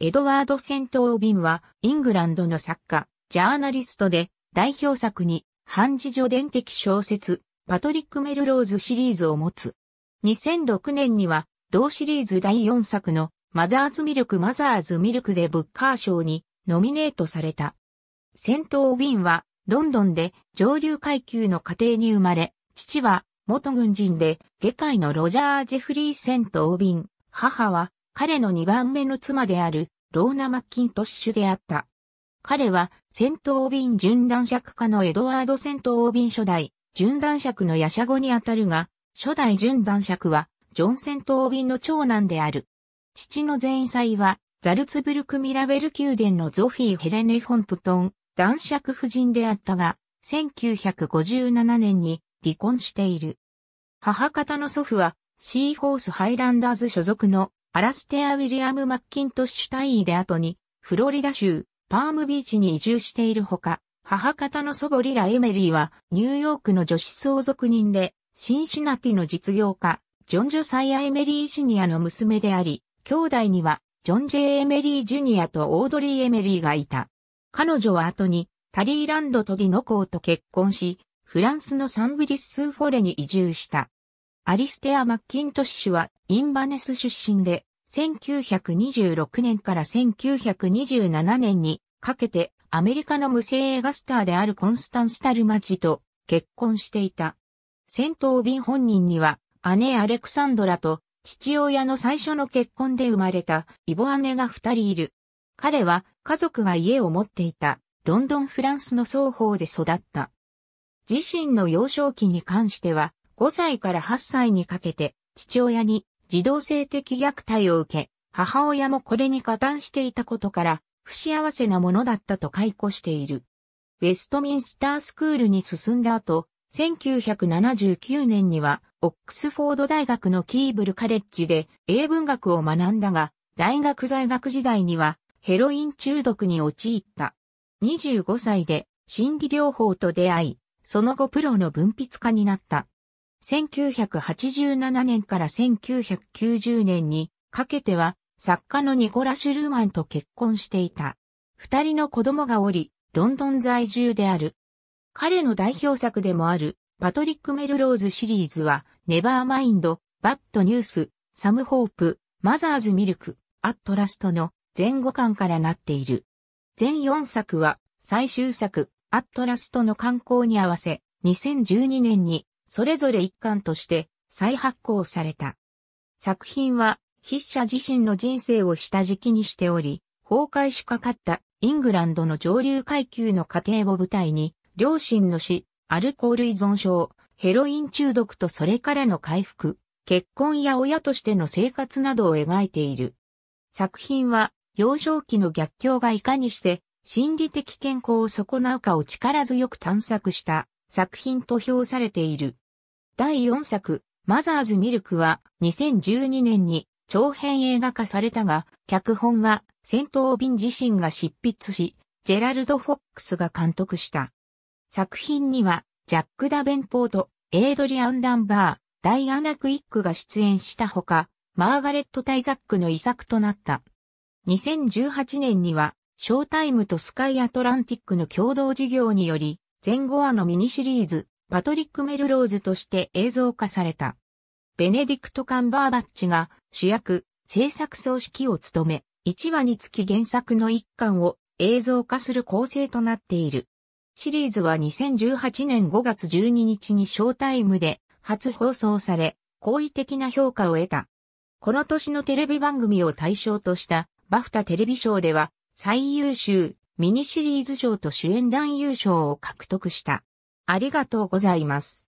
エドワード・セント・オービンは、イングランドの作家、ジャーナリストで、代表作に、半自デ伝的小説、パトリック・メルローズシリーズを持つ。2006年には、同シリーズ第4作の、マザーズ・ミルク・マザーズ・ミルクでブッカー賞に、ノミネートされた。セント・オービンは、ロンドンで上流階級の家庭に生まれ、父は元軍人で、下界のロジャー・ジェフリー・セント・オービン、母は彼の2番目の妻であるローナ・マッキントッシュであった。彼は、戦闘便巡弾尺家のエドワード戦闘便初代、巡弾尺のヤシャゴにあたるが、初代巡弾尺は、ジョン戦闘便の長男である。父の前妻は、ザルツブルク・ミラベル宮殿のゾフィー・ヘレネ・ホンプトン、男爵夫人であったが、1957年に離婚している。母方の祖父は、シーホース・ハイランダーズ所属のアラステア・ウィリアム・マッキントッシュ大尉で後に、フロリダ州、パームビーチに移住しているほか、母方の祖母リラ・エメリーは、ニューヨークの女子相続人で、シンシナティの実業家、ジョン・ジョサイア・エメリー・ジュニアの娘であり、兄弟には、ジョン・ジェ・エメリー・ジュニアとオードリー・エメリーがいた。彼女は後に、タリーランドとディノコーと結婚し、フランスのサンブリッスーフォレに移住した。アリステア・マッキントッシュはインバネス出身で、1926年から1927年にかけてアメリカの無声映画スターであるコンスタンス・タルマジと結婚していた。戦闘便本人には姉アレクサンドラと父親の最初の結婚で生まれたイボ姉が二人いる。彼は家族が家を持っていたロンドンフランスの双方で育った。自身の幼少期に関しては5歳から8歳にかけて父親に児童性的虐待を受け、母親もこれに加担していたことから、不幸せなものだったと解雇している。ウェストミンスタースクールに進んだ後、1979年には、オックスフォード大学のキーブルカレッジで英文学を学んだが、大学在学時代にはヘロイン中毒に陥った。25歳で心理療法と出会い、その後プロの文筆家になった。1987年から1990年にかけては作家のニコラ・シュルーマンと結婚していた。二人の子供がおり、ロンドン在住である。彼の代表作でもあるパトリック・メルローズシリーズは、ネバーマインド、バッドニュース、サム・ホープ、マザーズ・ミルク、アットラストの前後巻からなっている。全4作は最終作、アットラストの刊行に合わせ、2012年にそれぞれ一巻として再発行された。作品は筆者自身の人生を下敷きにしており、崩壊しかかったイングランドの上流階級の家庭を舞台に、両親の死、アルコール依存症、ヘロイン中毒とそれからの回復、結婚や親としての生活などを描いている。作品は幼少期の逆境がいかにして心理的健康を損なうかを力強く探索した作品と評されている。第4作、マザーズ・ミルクは2012年に長編映画化されたが、脚本は戦闘便自身が執筆し、ジェラルド・フォックスが監督した。作品には、ジャック・ダベンポート、エイドリアン・ダンバー、ダイアナ・クイックが出演したほか、マーガレット・タイザックの遺作となった。2018年には、ショータイムとスカイ・アトランティックの共同事業により、前後話のミニシリーズ、パトリック・メルローズとして映像化された。ベネディクト・カンバーバッチが主役、制作総指揮を務め、1話につき原作の一巻を映像化する構成となっている。シリーズは2018年5月12日にショータイムで初放送され、好意的な評価を得た。この年のテレビ番組を対象としたバフタテレビ賞では最優秀ミニシリーズ賞と主演男優賞を獲得した。ありがとうございます。